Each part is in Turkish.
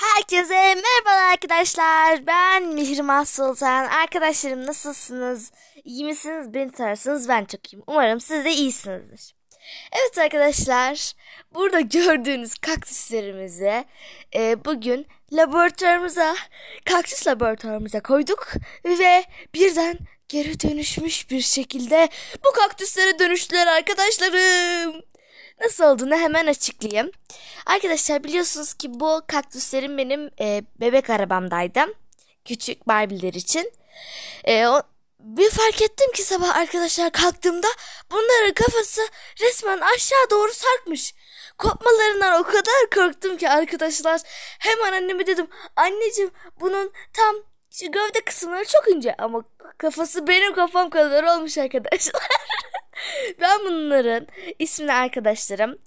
Herkese merhaba arkadaşlar. Ben Mihrimah Sultan. Arkadaşlarım nasılsınız? İyi misiniz? Beni tararsınız ben çok iyiyim. Umarım siz de iyisinizdir. Evet arkadaşlar. Burada gördüğünüz kaktüslerimizi e, bugün laboratuvarımıza, kaktüs laboratuvarımıza koyduk. Ve birden geri dönüşmüş bir şekilde bu kaktüslere dönüştüler arkadaşlarım. Nasıl olduğunu hemen açıklayayım. Arkadaşlar biliyorsunuz ki bu kaktüslerim benim e, bebek arabamdaydı. Küçük Barbie'ler için. E, o, bir fark ettim ki sabah arkadaşlar kalktığımda bunların kafası resmen aşağı doğru sarkmış. Kopmalarından o kadar korktum ki arkadaşlar. Hemen anneme dedim anneciğim bunun tam şu gövde kısımları çok ince ama kafası benim kafam kadar olmuş arkadaşlar. ben bunların ismini arkadaşlarım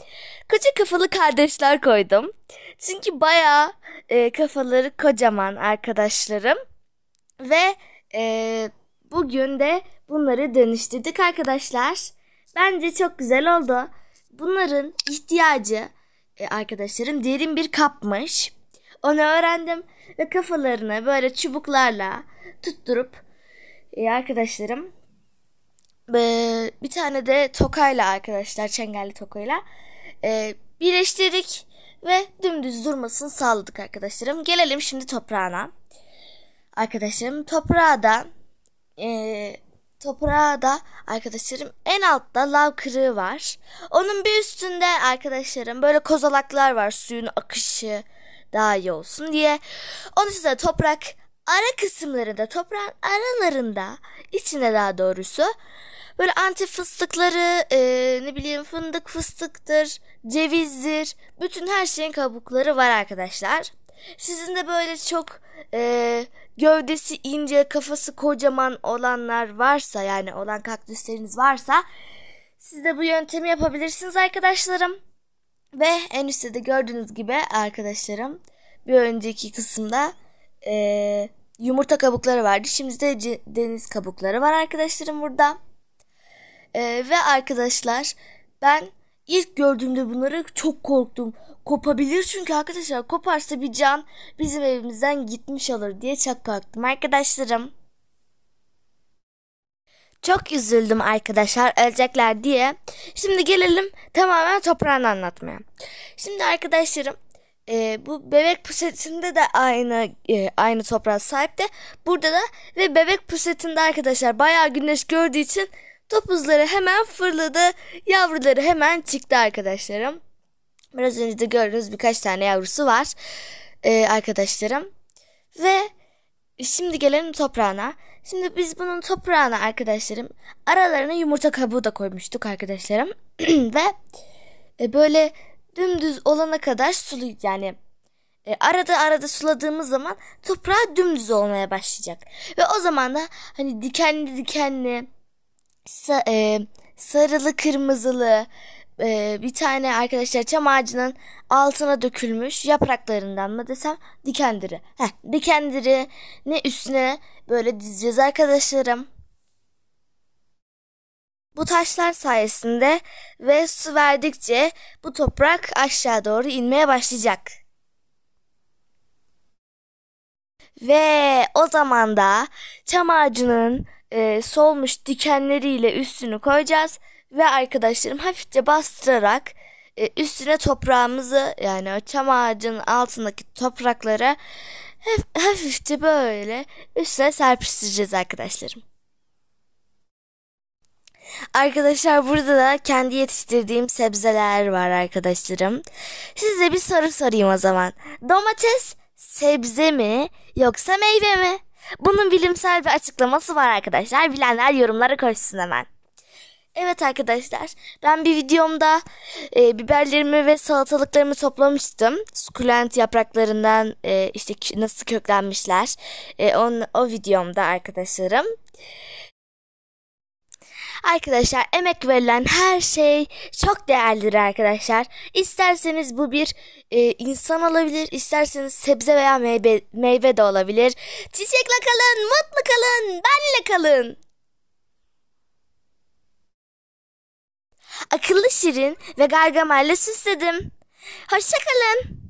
koca kafalı kardeşler koydum. Çünkü baya e, kafaları kocaman arkadaşlarım. Ve e, bugün de bunları dönüştürdük arkadaşlar. Bence çok güzel oldu. Bunların ihtiyacı e, arkadaşlarım derin bir kapmış. Onu öğrendim ve kafalarını böyle çubuklarla tutturup e, arkadaşlarım e, bir tane de tokayla arkadaşlar çengelli tokayla e, birleştirdik ve dümdüz durmasın sağladık arkadaşlarım. Gelelim şimdi toprağına. Arkadaşlarım toprağa da e, toprağa da arkadaşlarım en altta lav kırığı var. Onun bir üstünde arkadaşlarım böyle kozalaklar var suyun akışı daha iyi olsun diye. Onun için de toprak ara kısımlarında, toprağın aralarında, içine daha doğrusu böyle anti fıstıkları, e, ne bileyim fındık fıstıktır, cevizdir. Bütün her şeyin kabukları var arkadaşlar. Sizin de böyle çok e, gövdesi ince, kafası kocaman olanlar varsa yani olan kaktüsleriniz varsa siz de bu yöntemi yapabilirsiniz arkadaşlarım. Ve en üstte de gördüğünüz gibi arkadaşlarım bir önceki kısımda e, yumurta kabukları vardı. Şimdi de deniz kabukları var arkadaşlarım burada. E, ve arkadaşlar ben ilk gördüğümde bunları çok korktum. Kopabilir çünkü arkadaşlar koparsa bir can bizim evimizden gitmiş olur diye çok korktum arkadaşlarım. Çok üzüldüm arkadaşlar ölecekler diye. Şimdi gelelim tamamen toprağını anlatmaya. Şimdi arkadaşlarım e, bu bebek pusetinde de aynı e, aynı toprağa sahip de burada da ve bebek pusetinde arkadaşlar bayağı güneş gördüğü için topuzları hemen fırladı. Yavruları hemen çıktı arkadaşlarım. Biraz önce de gördüğünüz birkaç tane yavrusu var e, arkadaşlarım. Ve şimdi gelelim toprağına. Şimdi biz bunun toprağına arkadaşlarım aralarına yumurta kabuğu da koymuştuk arkadaşlarım. Ve e, böyle dümdüz olana kadar sulu yani e, arada arada suladığımız zaman toprağı dümdüz olmaya başlayacak. Ve o zaman da hani dikenli dikenli sa, e, sarılı kırmızılı e, bir tane arkadaşlar çam ağacının altına dökülmüş yapraklarından mı desem dikendiri. Heh, dikendiri ne üstüne böyle dizeceğiz arkadaşlarım. Bu taşlar sayesinde ve su verdikçe bu toprak aşağı doğru inmeye başlayacak. Ve o zaman da çam ağacının e, solmuş dikenleriyle üstünü koyacağız ve arkadaşlarım hafifçe bastırarak e, üstüne toprağımızı yani o çam ağacının altındaki topraklara hafifçe böyle üstüne serpiştireceğiz arkadaşlarım. Arkadaşlar burada da kendi yetiştirdiğim sebzeler var arkadaşlarım. Size bir soru sorayım o zaman. Domates sebze mi yoksa meyve mi? Bunun bilimsel bir açıklaması var arkadaşlar. Bilenler yorumlara koşsun hemen. Evet arkadaşlar ben bir videomda e, biberlerimi ve salatalıklarımı toplamıştım. Sukulent yapraklarından e, işte nasıl köklenmişler e, on, o videomda arkadaşlarım. Arkadaşlar emek verilen her şey çok değerlidir arkadaşlar. İsterseniz bu bir e, insan olabilir, isterseniz sebze veya meyve, meyve de olabilir. Çiçekle kalın, mutlu kalın, benle kalın. akıllı şirin ve gargamelle süsledim. Hoşçakalın.